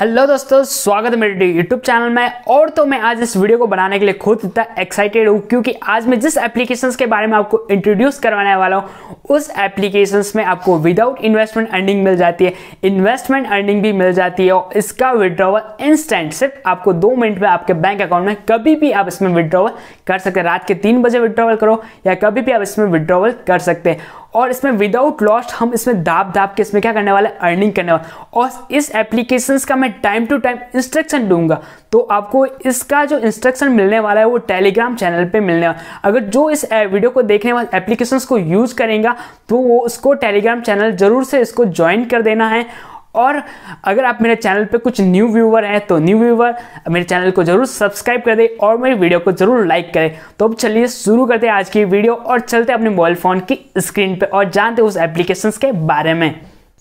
hello दोस्तों स्वागत है मेरे यूट्यूब चैनल में और तो मैं आज इस वीडियो को बनाने के लिए खुद इतना एक्साइटेड हूँ क्योंकि आज मैं जिस एप्लीकेशंस के बारे में आपको इंट्रोड्यूस करवाने वाला हूँ उस एप्लीकेशंस में आपको विदाउट इन्वेस्टमेंट अर्निंग मिल जाती है इन्वेस्टमेंट अर्निंग भी मिल जाती है और इसका विड्रॉवल इंस्टेंट सिर्फ आपको दो मिनट में आपके बैंक अकाउंट में कभी भी आप इसमें विड्रॉवल कर सकते हैं रात के तीन बजे विड्रॉवल करो या कभी भी आप इसमें विड्रॉवल कर सकते हैं और इसमें विदाउट लॉस्ट हम इसमें दाब दाब के इसमें क्या करने वाले अर्निंग करने वाले और इस एप्लीकेशन का मैं टाइम टू टाइम इंस्ट्रक्शन दूंगा तो आपको इसका जो इंस्ट्रक्शन मिलने वाला है वो टेलीग्राम चैनल पे मिलने वाला अगर जो इस वीडियो को देखने वाले एप्लीकेशंस को यूज़ करेगा तो वो उसको टेलीग्राम चैनल ज़रूर से इसको ज्वाइन कर देना है और अगर आप मेरे चैनल पे कुछ न्यू व्यूवर हैं तो न्यू व्यूवर मेरे चैनल को जरूर सब्सक्राइब कर दे और मेरी वीडियो को जरूर लाइक करें तो अब चलिए शुरू करते हैं आज की वीडियो और चलते अपने मोबाइल फ़ोन की स्क्रीन पर और जानते उस एप्लीकेशन के बारे में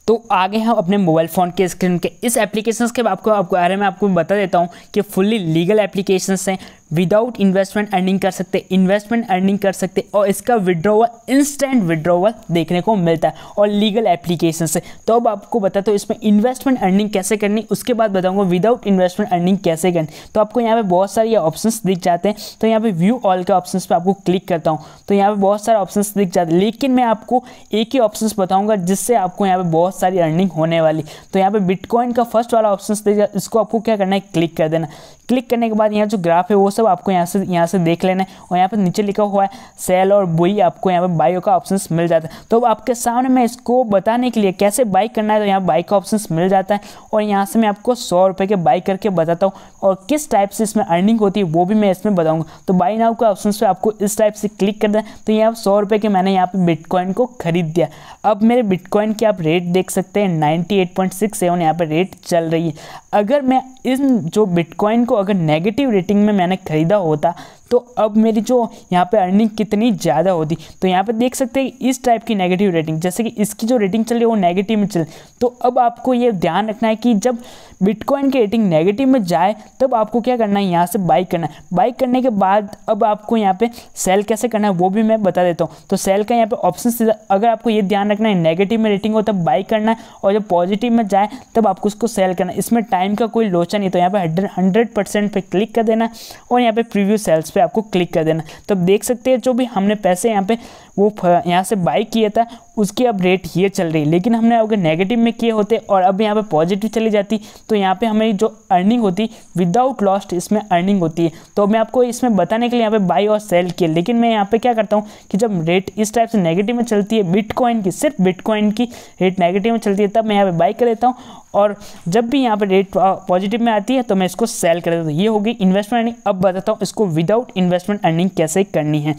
तो आगे हम अपने मोबाइल फ़ोन के स्क्रीन के इस एप्लीकेशन के आपको आपको बारे में आपको बता देता हूँ कि फुल्ली लीगल एप्लीकेशन हैं विदाउट इन्वेस्टमेंट अर्निंग कर सकते इन्वेस्टमेंट अर्निंग कर सकते और इसका विड्रोवल इंस्टेंट विड्रोवल देखने को मिलता है और लीगल एप्लीकेशन से तो अब आपको बताता तो हूँ इसमें इन्वेस्टमेंट अर्निंग कैसे करनी उसके बाद बताऊँगा विदाउट इन्वेस्टमेंट अर्निंग कैसे करनी तो आपको यहाँ पे बहुत सारे ऑप्शन दिख जाते हैं तो यहाँ पे व्यू ऑल के ऑप्शन पर आपको क्लिक करता हूँ तो यहाँ पर बहुत सारे ऑप्शन दिख जाते हैं लेकिन मैं आपको एक ही ऑप्शन बताऊँगा जिससे आपको यहाँ पर बहुत सारी अर्निंग होने वाली तो यहाँ पे बिटकॉइन का फर्स्ट वाला ऑप्शन देगा इसको आपको क्या करना है क्लिक कर देना क्लिक करने के बाद यहाँ जो ग्राफ है वो सब आपको यहाँ से यहाँ से देख लेना है और यहाँ पर नीचे लिखा हुआ है सेल और बुई आपको यहाँ पर बायो का ऑप्शन मिल जाता है तो अब आपके सामने मैं इसको बताने के लिए कैसे बाइक करना है तो यहाँ बाइक का ऑप्शन मिल जाता है और यहाँ से मैं आपको सौ रुपये के बाइक करके बताता हूँ और किस टाइप से इसमें अर्निंग होती है वो भी मैं इसमें बताऊँगा तो बाई नाउ के ऑप्शन पर आपको इस टाइप से क्लिक कर दें तो यहाँ सौ रुपये के मैंने यहाँ पर बिटकॉइन को खरीद दिया अब मेरे बिटकॉइन के आप रेट देख देख सकते हैं 98.67 यहाँ पर रेट चल रही है अगर मैं इन जो बिटकॉइन को अगर नेगेटिव रेटिंग में मैंने ख़रीदा होता तो अब मेरी जो यहाँ पे अर्निंग कितनी ज़्यादा होती तो यहाँ पे देख सकते हैं इस टाइप की नेगेटिव रेटिंग जैसे कि इसकी जो रेटिंग चल रही है वो नेगेटिव में चल तो अब आपको ये ध्यान रखना है कि जब बिटकॉइन की रेटिंग नेगेटिव में जाए तब आपको क्या करना है यहाँ से बाई करना है बाई करने के बाद अब आपको यहाँ पर सेल कैसे करना है वो भी मैं बता देता हूँ तो सेल का यहाँ पर ऑप्शन सीधा अगर आपको ये ध्यान रखना है नेगेटिव में रेटिंग हो तब बाई करना है और जब पॉजिटिव में जाए तब आपको उसको सेल करना है इसमें टाइम का कोई लोचा नहीं तो यहाँ पर हंड्रेड परसेंट पर क्लिक कर देना और यहाँ पर प्रीव्यू सेल्स पर आपको क्लिक कर देना तो आप देख सकते हैं जो भी हमने पैसे यहाँ पे वो यहाँ से बाई किया था उसकी अब रेट ये चल रही है लेकिन हमने अगर नेगेटिव में किए होते और अब यहाँ पे पॉजिटिव चली जाती तो यहाँ पे हमें जो अर्निंग होती विदाउट लॉस्ट इसमें अर्निंग होती है तो मैं आपको इसमें बताने के लिए यहाँ पे बाई और सेल किए लेकिन मैं यहाँ पे क्या करता हूँ कि जब रेट इस टाइप से नेगेटिव में चलती है बिटकॉइन की सिर्फ बिटकॉइन की रेट नेगेटिव में चलती है तब मैं यहाँ पर बाई कर लेता हूँ और जब भी यहाँ पर रेट पॉजिटिव में आती है तो मैं इसको सेल कर देता हूँ ये होगी इन्वेस्टमेंट अर्निंग अब बताता हूँ इसको विदाउट इन्वेस्टमेंट अर्निंग कैसे करनी है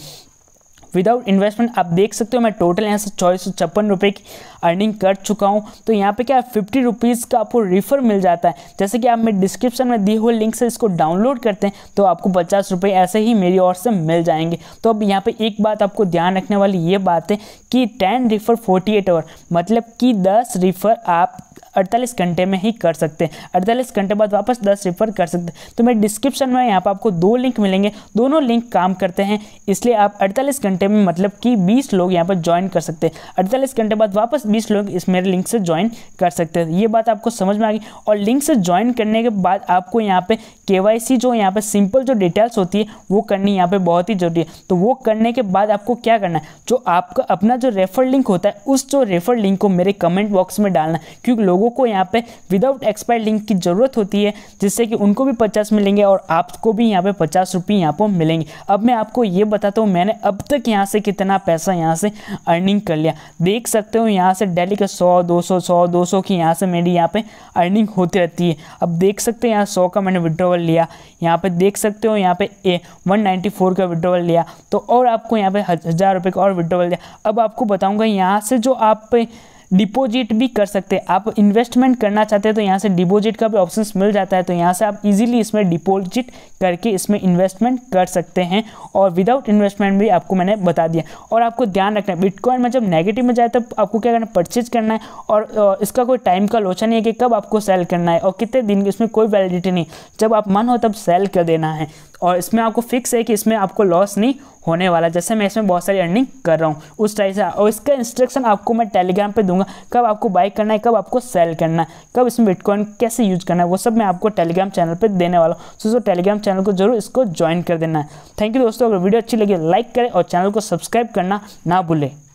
विदाउट इन्वेस्टमेंट आप देख सकते हो मैं टोटल यहाँ से चौबीस सौ छप्पन रुपये की अर्निंग कर चुका हूँ तो यहाँ पे क्या फिफ्टी रुपीज़ का आपको रिफ़र मिल जाता है जैसे कि आप मेरे डिस्क्रिप्शन में दी हुई लिंक से इसको डाउनलोड करते हैं तो आपको पचास रुपये ऐसे ही मेरी ओर से मिल जाएंगे तो अब यहाँ पर एक बात आपको ध्यान रखने वाली ये बात है कि ten refer forty eight hour मतलब कि दस रिफ़र आप अड़तालीस घंटे में ही कर सकते हैं अड़तालीस घंटे बाद वापस दस रेफर कर सकते हैं तो मैं डिस्क्रिप्शन में यहाँ पर आपको दो लिंक मिलेंगे दोनों लिंक काम करते हैं इसलिए आप अड़तालीस घंटे में मतलब कि बीस लोग यहाँ पर ज्वाइन कर सकते हैं अड़तालीस घंटे बाद वापस बीस लोग इस मेरे लिंक से ज्वाइन कर सकते हैं ये बात आपको समझ में आ गई और लिंक से ज्वाइन करने के बाद आपको यहाँ पर के जो यहाँ पर सिंपल जो डिटेल्स होती है वो करनी यहाँ पर बहुत ही जरूरी है तो वो करने के बाद आपको क्या करना है जो आपका अपना जो रेफर लिंक होता है उस जो रेफर लिंक को मेरे कमेंट बॉक्स में डालना क्योंकि लोग लोगों को यहाँ पे विदाउट एक्सपायर लिंक की ज़रूरत होती है जिससे कि उनको भी पचास मिलेंगे और आपको भी यहाँ पे पचास रुपये यहाँ पर मिलेंगे अब मैं आपको ये बताता हूँ मैंने अब तक यहाँ से कितना पैसा यहाँ से अर्निंग कर लिया देख सकते हो यहाँ से डेली का सौ दो सौ सौ दो सौ की यहाँ से मेरी यहाँ पर अर्निंग होती रहती है अब देख सकते हो यहाँ सौ का मैंने विड्रोवल लिया यहाँ पर देख सकते हो यहाँ पर ए वन नाइन्टी फोर का विड्रोवल लिया तो और आपको यहाँ पर हज़ार रुपये का और विड्रोवल दिया अब आपको बताऊँगा यहाँ से जो आप पे डिपोजिट भी कर सकते हैं आप इन्वेस्टमेंट करना चाहते हैं तो यहाँ से डिपोजिट का भी ऑप्शन मिल जाता है तो यहाँ से आप इजीली इसमें डिपोजिट करके इसमें इन्वेस्टमेंट कर सकते हैं और विदाउट इन्वेस्टमेंट भी आपको मैंने बता दिया और आपको ध्यान रखना है बिटकॉइन में जब नेगेटिव में जाए तो आपको क्या करना है परचेज करना है और इसका कोई टाइम का लोचा नहीं है कि कब आपको सेल करना है और कितने दिन इसमें कोई वैलिडिटी नहीं जब आप मन हो तब सेल कर देना है और इसमें आपको फिक्स है कि इसमें आपको लॉस नहीं होने वाला जैसे मैं इसमें बहुत सारी अर्निंग कर रहा हूँ उस टाइप से और इसका इंस्ट्रक्शन आपको मैं टेलीग्राम पे दूंगा कब आपको बाई करना है कब आपको सेल करना है कब इसमें बिटकॉइन कैसे यूज करना है वो सब मैं आपको टेलीग्राम चैनल पर देने वाला हूँ सो सो टेलीग्राम चैनल को जरूर इसको ज्वाइन कर देना है थैंक यू दोस्तों अगर वीडियो अच्छी लगी लाइक करें और चैनल को सब्सक्राइब करना ना भूलें